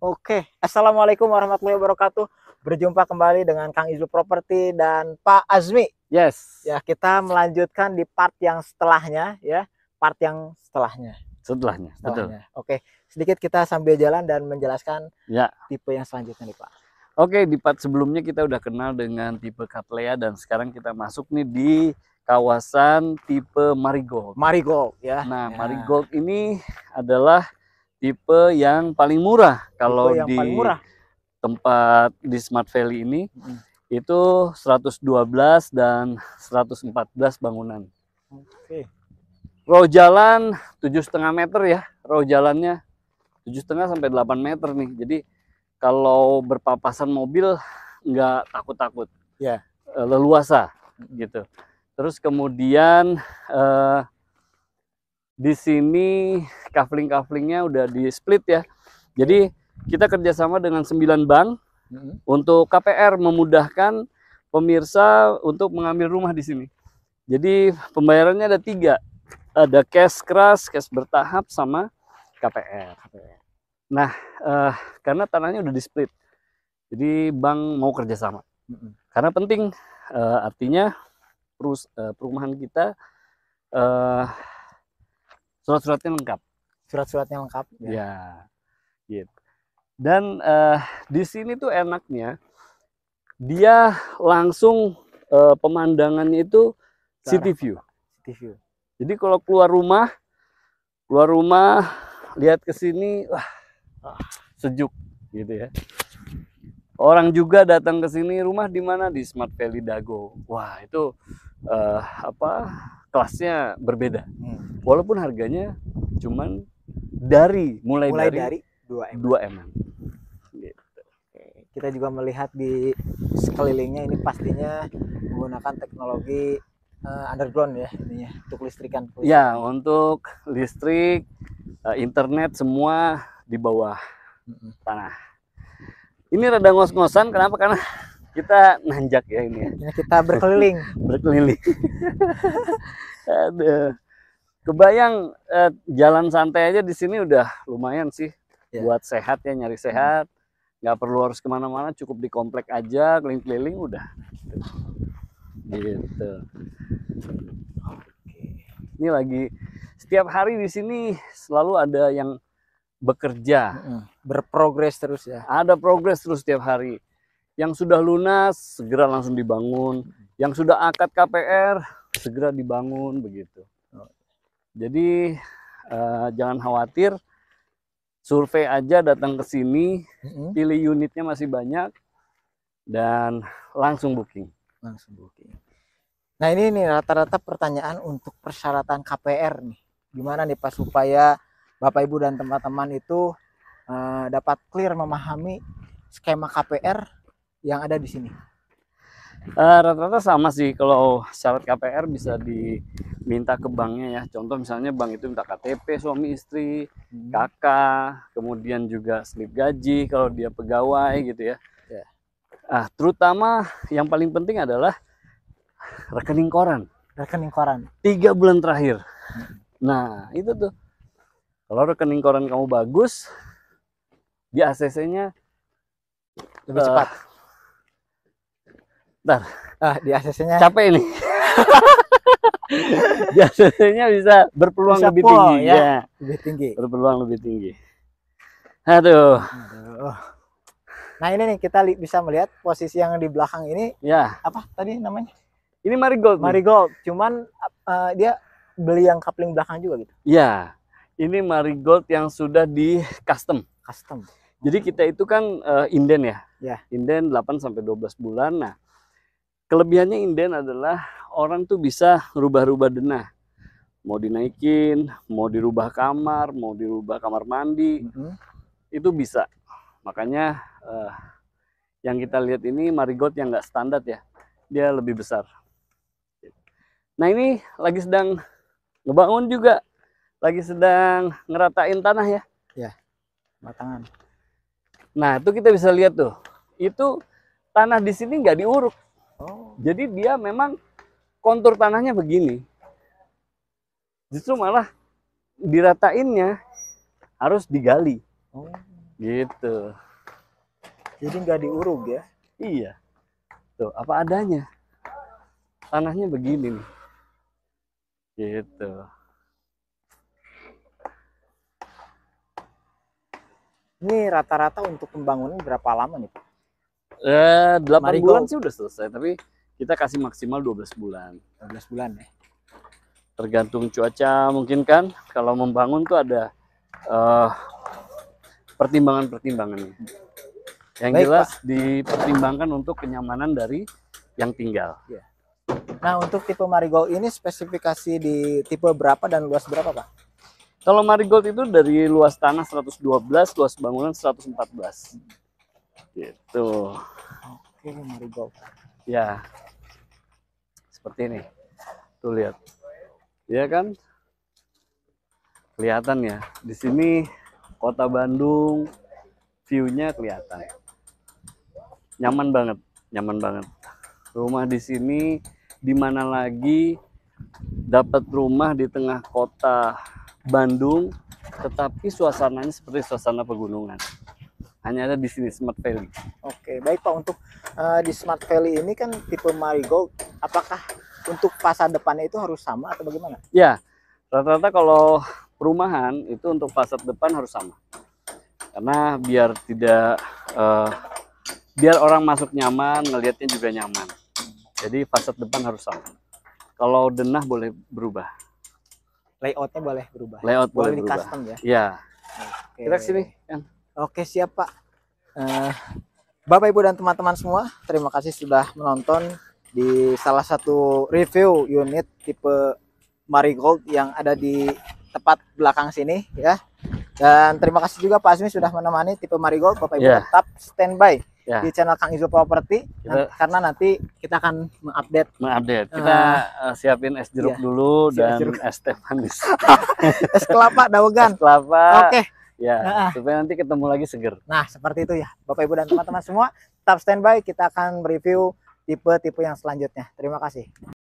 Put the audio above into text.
Oke, Assalamualaikum warahmatullahi wabarakatuh. Berjumpa kembali dengan Kang Izul Property dan Pak Azmi. Yes. Ya, kita melanjutkan di part yang setelahnya ya, part yang setelahnya. Setelahnya, setelahnya. betul. Oke, sedikit kita sambil jalan dan menjelaskan ya. tipe yang selanjutnya nih Pak. Oke, di part sebelumnya kita udah kenal dengan tipe Katleya dan sekarang kita masuk nih di kawasan tipe Marigold. Marigold ya. Nah, ya. Marigold ini adalah tipe yang paling murah kalau di murah. tempat di Smart Valley ini hmm. itu 112 dan 114 bangunan. Oke. Okay. Row jalan tujuh setengah meter ya, row jalannya tujuh setengah sampai delapan meter nih. Jadi kalau berpapasan mobil nggak takut-takut, ya yeah. leluasa gitu. Terus kemudian eh, di sini kafling-kaflingnya udah di split ya. Jadi kita kerjasama dengan 9 bank hmm. untuk KPR memudahkan pemirsa untuk mengambil rumah di sini. Jadi pembayarannya ada tiga, ada cash keras, cash bertahap, sama KPR. Nah, uh, karena tanahnya udah di split, jadi bank mau kerjasama. Mm -hmm. Karena penting, uh, artinya perus, uh, perumahan kita uh, Surat-suratnya lengkap. Surat-suratnya lengkap. Ya. ya. Gitu. Dan uh, di sini tuh enaknya dia langsung uh, pemandangannya itu city view. City view. Jadi kalau keluar rumah, keluar rumah lihat ke sini, wah sejuk gitu ya. Orang juga datang ke sini rumah di mana di Smart Valley Dago. Wah, itu uh, apa kelasnya berbeda. Hmm. Walaupun harganya cuman dari mulai, mulai dari, dari 2 M. 2 M. Gitu. Kita juga melihat di sekelilingnya ini pastinya menggunakan teknologi uh, underground ya ininya untuk listrikan. Ya, untuk listrik, eh, internet semua di bawah mm -hmm. tanah. Ini rada ngos-ngosan kenapa? Karena kita nanjak ya ini ya, kita berkeliling berkeliling Aduh. kebayang eh, jalan santai aja di sini udah lumayan sih yeah. buat sehat ya nyari sehat nggak perlu harus kemana-mana cukup di komplek aja keliling-keliling udah gitu ini lagi setiap hari di sini selalu ada yang bekerja berprogres terus ya ada progres terus setiap hari yang sudah lunas segera langsung dibangun, yang sudah akad KPR segera dibangun begitu. Jadi eh, jangan khawatir, survei aja datang ke sini, pilih unitnya masih banyak dan langsung booking. Langsung booking. Nah ini nih rata-rata pertanyaan untuk persyaratan KPR nih. Gimana nih Pak supaya Bapak Ibu dan teman-teman itu uh, dapat clear memahami skema KPR yang ada di sini? Eh, rata-rata uh, sama sih kalau syarat KPR bisa diminta ke banknya ya. Contoh misalnya bank itu minta KTP suami istri, hmm. kakak, kemudian juga slip gaji kalau dia pegawai hmm. gitu ya. Yeah. Ah, terutama yang paling penting adalah rekening koran. Rekening koran. Tiga bulan terakhir. Hmm. Nah itu tuh kalau rekening koran kamu bagus, di ACC-nya lebih uh, cepat Bentar. Ah, di acc Capek ini. di acc bisa berpeluang bisa lebih pull, tinggi ya. ya. Lebih tinggi. Berpeluang lebih tinggi. Aduh. Aduh. Nah, ini nih kita bisa melihat posisi yang di belakang ini. Ya. Apa tadi namanya? Ini marigold. Marigold. Nih. Cuman uh, dia beli yang kapling belakang juga gitu. Iya. Ini marigold yang sudah di custom. Custom. Jadi kita itu kan uh, inden ya. Ya. Inden 8 sampai 12 bulan. Nah, Kelebihannya inden adalah orang tuh bisa rubah-rubah denah. Mau dinaikin, mau dirubah kamar, mau dirubah kamar mandi. Mm -hmm. Itu bisa. Makanya uh, yang kita lihat ini marigot yang nggak standar ya. Dia lebih besar. Nah ini lagi sedang ngebangun juga. Lagi sedang ngeratain tanah ya. Ya, Matangan. Nah itu kita bisa lihat tuh. Itu tanah di sini nggak diuruk Oh. Jadi dia memang kontur tanahnya begini. Justru malah diratainnya harus digali. Oh. Gitu. Jadi nggak diuruk ya? Iya. Tuh, apa adanya. Tanahnya begini nih. Gitu. Ini rata-rata untuk pembangunan berapa lama nih Eh, 8 Mariko. bulan sih udah selesai, tapi kita kasih maksimal 12 bulan. 12 bulan ya. Tergantung cuaca mungkin kan kalau membangun tuh ada uh, eh, pertimbangan pertimbangan Yang Baik, jelas Pak. dipertimbangkan untuk kenyamanan dari yang tinggal. Ya. Nah, untuk tipe marigold ini spesifikasi di tipe berapa dan luas berapa, Pak? Kalau marigold itu dari luas tanah 112, luas bangunan 114. Gitu. Oke, mari Ya. Seperti ini. Tuh lihat. ya kan? Kelihatan ya. Di sini kota Bandung viewnya kelihatan. Nyaman banget, nyaman banget. Rumah di sini di mana lagi dapat rumah di tengah kota Bandung tetapi suasananya seperti suasana pegunungan hanya ada di sini Smart Valley. Oke, baik Pak untuk uh, di Smart Valley ini kan tipe marigold apakah untuk fasa depannya itu harus sama atau bagaimana? Ya, rata-rata kalau perumahan itu untuk fasad depan harus sama. Karena biar tidak uh, biar orang masuk nyaman, ngelihatnya juga nyaman. Jadi fasad depan harus sama. Kalau denah boleh berubah. Layoutnya boleh berubah. Layout boleh, boleh berubah. custom ya. Iya. Okay. Kita sini, Yang. Oke siap Pak. Uh, Bapak Ibu dan teman-teman semua, terima kasih sudah menonton di salah satu review unit tipe Marigold yang ada di tepat belakang sini ya. Dan terima kasih juga Pak Asmi sudah menemani tipe Marigold. Bapak Ibu yeah. tetap standby yeah. di channel Kang Izo Property kita, nah, karena nanti kita akan mengupdate. Mengupdate. Eh. Kita uh, siapin es jeruk yeah. dulu siap dan jeruk. es teh manis. es kelapa daugan. Es kelapa. Oke. Okay. Ya, nah, supaya nanti ketemu lagi seger. Nah, seperti itu ya. Bapak Ibu dan teman-teman semua, tetap standby kita akan mereview tipe-tipe yang selanjutnya. Terima kasih.